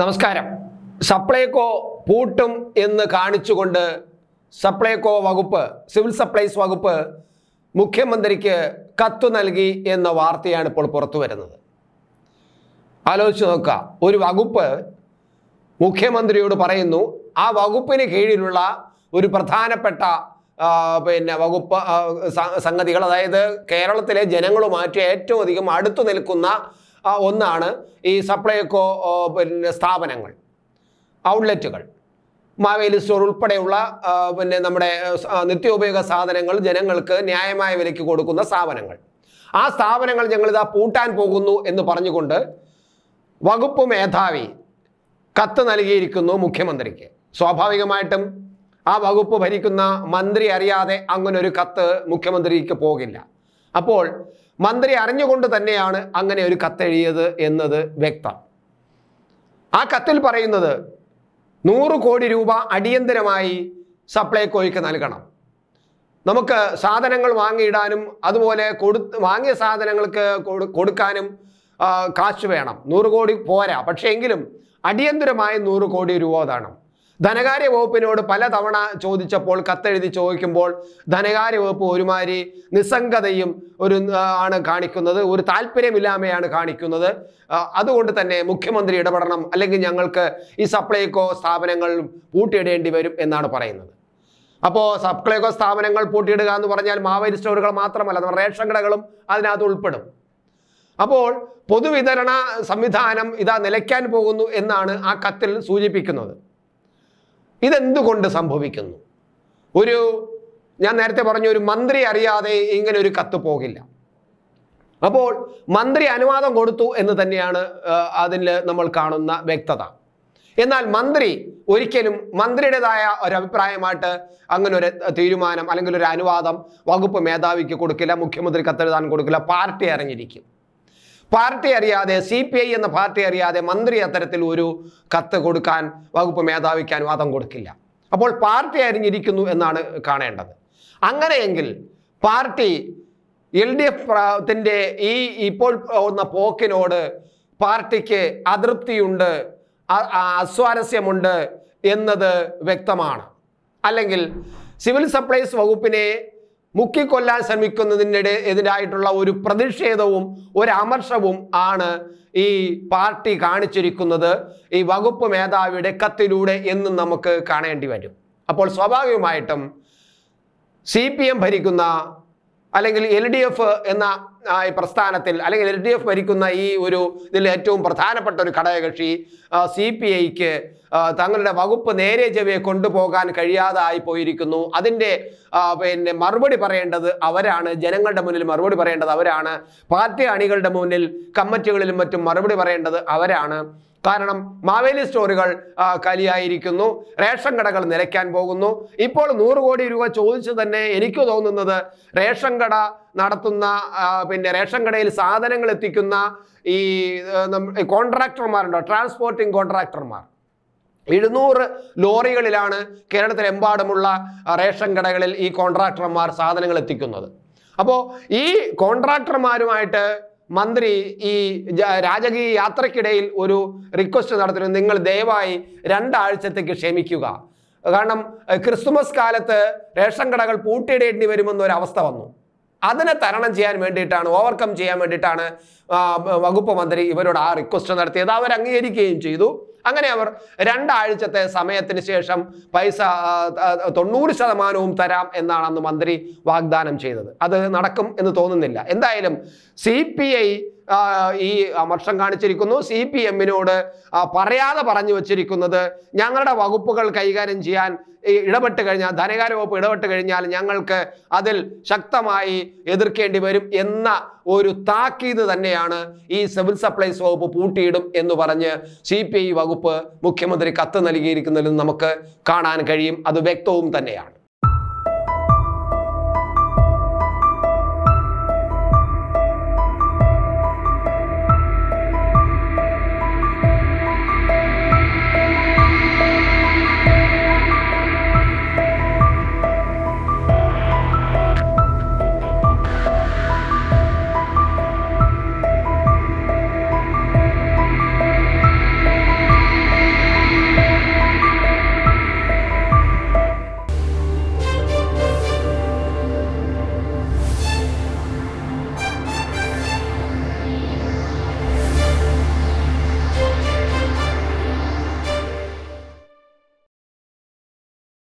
നമസ്കാരം സപ്ലൈകോ പൂട്ടും എന്ന് കാണിച്ചുകൊണ്ട് സപ്ലൈകോ വകുപ്പ് സിവിൽ സപ്ലൈസ് വകുപ്പ് മുഖ്യമന്ത്രിക്ക് കത്ത് നൽകി എന്ന വാർത്തയാണ് ഇപ്പോൾ പുറത്തു വരുന്നത് ആലോചിച്ച് നോക്കുക ഒരു വകുപ്പ് മുഖ്യമന്ത്രിയോട് പറയുന്നു ആ വകുപ്പിന് കീഴിലുള്ള ഒരു പ്രധാനപ്പെട്ട പിന്നെ വകുപ്പ് സംഗതികൾ അതായത് കേരളത്തിലെ ജനങ്ങളുമായിട്ട് ഏറ്റവും അധികം അടുത്തു നിൽക്കുന്ന ഒന്നാണ് ഈ സപ്ലൈകോ പിന്നെ സ്ഥാപനങ്ങൾ ഔട്ട്ലെറ്റുകൾ മാവേലി സ്റ്റോർ ഉൾപ്പെടെയുള്ള പിന്നെ നമ്മുടെ നിത്യോപയോഗ സാധനങ്ങൾ ജനങ്ങൾക്ക് ന്യായമായ വിലയ്ക്ക് കൊടുക്കുന്ന സ്ഥാപനങ്ങൾ ആ സ്ഥാപനങ്ങൾ ഞങ്ങളിതാ പൂട്ടാൻ പോകുന്നു എന്ന് പറഞ്ഞുകൊണ്ട് വകുപ്പ് മേധാവി കത്ത് നൽകിയിരിക്കുന്നു മുഖ്യമന്ത്രിക്ക് സ്വാഭാവികമായിട്ടും ആ വകുപ്പ് ഭരിക്കുന്ന മന്ത്രി അറിയാതെ അങ്ങനൊരു കത്ത് മുഖ്യമന്ത്രിക്ക് പോകില്ല അപ്പോൾ മന്ത്രി അറിഞ്ഞുകൊണ്ട് തന്നെയാണ് അങ്ങനെ ഒരു കത്തെഴുതിയത് എന്നത് വ്യക്തം ആ കത്തിൽ പറയുന്നത് നൂറ് കോടി രൂപ അടിയന്തരമായി സപ്ലൈകോയ്ക്ക് നൽകണം നമുക്ക് സാധനങ്ങൾ വാങ്ങിയിടാനും അതുപോലെ കൊടു വാങ്ങിയ സാധനങ്ങൾക്ക് കൊടുക്കാനും കാശ് വേണം നൂറ് കോടി പോരാ പക്ഷേ എങ്കിലും അടിയന്തരമായി നൂറ് കോടി രൂപ വേണം ധനകാര്യ വകുപ്പിനോട് പല തവണ ചോദിച്ചപ്പോൾ കത്തെഴുതി ചോദിക്കുമ്പോൾ ധനകാര്യ വകുപ്പ് ഒരുമാതിരി നിസ്സംഗതയും ഒരു ആണ് കാണിക്കുന്നത് ഒരു താല്പര്യമില്ലാമയാണ് കാണിക്കുന്നത് അതുകൊണ്ട് തന്നെ മുഖ്യമന്ത്രി ഇടപെടണം അല്ലെങ്കിൽ ഞങ്ങൾക്ക് ഈ സപ്ലൈകോ സ്ഥാപനങ്ങൾ പൂട്ടിയിടേണ്ടി വരും എന്നാണ് പറയുന്നത് അപ്പോൾ സപ്ലൈകോ സ്ഥാപനങ്ങൾ പൂട്ടിയിടുക എന്ന് പറഞ്ഞാൽ മാവേലി സ്റ്റോറുകൾ മാത്രമല്ല റേഷൻ കടകളും അതിനകത്ത് ഉൾപ്പെടും അപ്പോൾ പൊതുവിതരണ സംവിധാനം ഇതാ നിലയ്ക്കാൻ പോകുന്നു എന്നാണ് ആ കത്തിൽ സൂചിപ്പിക്കുന്നത് ഇതെന്തുകൊണ്ട് സംഭവിക്കുന്നു ഒരു ഞാൻ നേരത്തെ പറഞ്ഞ ഒരു മന്ത്രി അറിയാതെ ഇങ്ങനെ ഒരു കത്ത് പോകില്ല അപ്പോൾ മന്ത്രി അനുവാദം കൊടുത്തു എന്ന് തന്നെയാണ് അതിൽ നമ്മൾ കാണുന്ന വ്യക്തത എന്നാൽ മന്ത്രി ഒരിക്കലും മന്ത്രിയുടേതായ ഒരു അഭിപ്രായമായിട്ട് അങ്ങനെ ഒരു തീരുമാനം അല്ലെങ്കിൽ ഒരു അനുവാദം വകുപ്പ് മേധാവിക്ക് കൊടുക്കില്ല മുഖ്യമന്ത്രി കത്തെഴുതാൻ കൊടുക്കില്ല പാർട്ടി അറിഞ്ഞിരിക്കും പാർട്ടി അറിയാതെ സി പി ഐ എന്ന പാർട്ടി അറിയാതെ മന്ത്രി അത്തരത്തിൽ ഒരു കത്ത് കൊടുക്കാൻ വകുപ്പ് മേധാവിക്കാൻ വാദം കൊടുക്കില്ല അപ്പോൾ പാർട്ടി അറിഞ്ഞിരിക്കുന്നു എന്നാണ് കാണേണ്ടത് അങ്ങനെയെങ്കിൽ പാർട്ടി എൽ ഡി എഫിൻ്റെ ഈ ഇപ്പോൾ ഉന്ന പോക്കിനോട് പാർട്ടിക്ക് അതൃപ്തിയുണ്ട് അസ്വാരസ്യമുണ്ട് എന്നത് വ്യക്തമാണ് അല്ലെങ്കിൽ സിവിൽ സപ്ലൈസ് വകുപ്പിനെ മുക്കിക്കൊല്ലാൻ ശ്രമിക്കുന്നതിനിടെ എതിരായിട്ടുള്ള ഒരു പ്രതിഷേധവും ഒരു അമർഷവും ആണ് ഈ പാർട്ടി കാണിച്ചിരിക്കുന്നത് ഈ വകുപ്പ് മേധാവിയുടെ കത്തിലൂടെ എന്നും നമുക്ക് കാണേണ്ടി വരും അപ്പോൾ സ്വാഭാവികമായിട്ടും സി ഭരിക്കുന്ന അല്ലെങ്കിൽ എൽ ഡി എഫ് എന്ന പ്രസ്ഥാനത്തിൽ അല്ലെങ്കിൽ എൽ ഡി എഫ് ഭരിക്കുന്ന ഈ ഒരു ഇതിൽ ഏറ്റവും പ്രധാനപ്പെട്ട ഒരു ഘടകകക്ഷി സി പി ഐക്ക് തങ്ങളുടെ വകുപ്പ് നേരെ ചെവിയെ കൊണ്ടുപോകാൻ കഴിയാതായി പോയിരിക്കുന്നു അതിൻ്റെ പിന്നെ മറുപടി പറയേണ്ടത് അവരാണ് ജനങ്ങളുടെ മുന്നിൽ മറുപടി പറയേണ്ടത് അവരാണ് പാർട്ടി അണികളുടെ മുന്നിൽ കമ്മിറ്റികളിലും മറ്റും മറുപടി പറയേണ്ടത് അവരാണ് കാരണം മാവേലി സ്റ്റോറുകൾ കലിയായിരിക്കുന്നു റേഷൻ കടകൾ നിലയ്ക്കാൻ പോകുന്നു ഇപ്പോൾ നൂറ് കോടി രൂപ ചോദിച്ചു തന്നെ എനിക്ക് തോന്നുന്നത് റേഷൻ കട നടത്തുന്ന പിന്നെ റേഷൻ കടയിൽ സാധനങ്ങൾ എത്തിക്കുന്ന ഈ കോൺട്രാക്ടർമാരുണ്ടോ ട്രാൻസ്പോർട്ടിംഗ് കോൺട്രാക്ടർമാർ എഴുന്നൂറ് ലോറികളിലാണ് കേരളത്തിലെമ്പാടുമുള്ള റേഷൻ കടകളിൽ ഈ കോൺട്രാക്ടർമാർ സാധനങ്ങൾ എത്തിക്കുന്നത് അപ്പോൾ ഈ കോൺട്രാക്ടർമാരുമായിട്ട് മന്ത്രി ഈ രാജകീയ യാത്രക്കിടയിൽ ഒരു റിക്വസ്റ്റ് നടത്തുന്നു നിങ്ങൾ ദയവായി രണ്ടാഴ്ചത്തേക്ക് ക്ഷമിക്കുക കാരണം ക്രിസ്തുമസ് കാലത്ത് റേഷൻ കടകൾ പൂട്ടിയിടേണ്ടി വരുമെന്നൊരവസ്ഥ വന്നു അതിനെ തരണം ചെയ്യാൻ വേണ്ടിയിട്ടാണ് ഓവർകം ചെയ്യാൻ വേണ്ടിയിട്ടാണ് വകുപ്പ് മന്ത്രി ഇവരോട് ആ റിക്വസ്റ്റ് നടത്തിയത് അവർ അംഗീകരിക്കുകയും ചെയ്തു അങ്ങനെ അവർ രണ്ടാഴ്ചത്തെ സമയത്തിന് ശേഷം പൈസ തൊണ്ണൂറ് ശതമാനവും തരാം എന്നാണ് അന്ന് മന്ത്രി വാഗ്ദാനം ചെയ്തത് അത് നടക്കും എന്ന് തോന്നുന്നില്ല എന്തായാലും സി ഈ അമർഷം കാണിച്ചിരിക്കുന്നു സി പി എമ്മിനോട് പറയാതെ പറഞ്ഞു വച്ചിരിക്കുന്നത് ഞങ്ങളുടെ വകുപ്പുകൾ കൈകാര്യം ചെയ്യാൻ ഇടപെട്ട് കഴിഞ്ഞാൽ ധനകാര്യ വകുപ്പ് ഇടപെട്ട് കഴിഞ്ഞാൽ ഞങ്ങൾക്ക് അതിൽ ശക്തമായി എതിർക്കേണ്ടി വരും എന്ന ഒരു താക്കീത് തന്നെയാണ് ഈ സിവിൽ സപ്ലൈസ് വകുപ്പ് പൂട്ടിയിടും എന്ന് പറഞ്ഞ് സി പി ഐ വകുപ്പ് മുഖ്യമന്ത്രി കത്ത് നൽകിയിരിക്കുന്നതിൽ നമുക്ക് കാണാൻ കഴിയും അത് വ്യക്തവും തന്നെയാണ്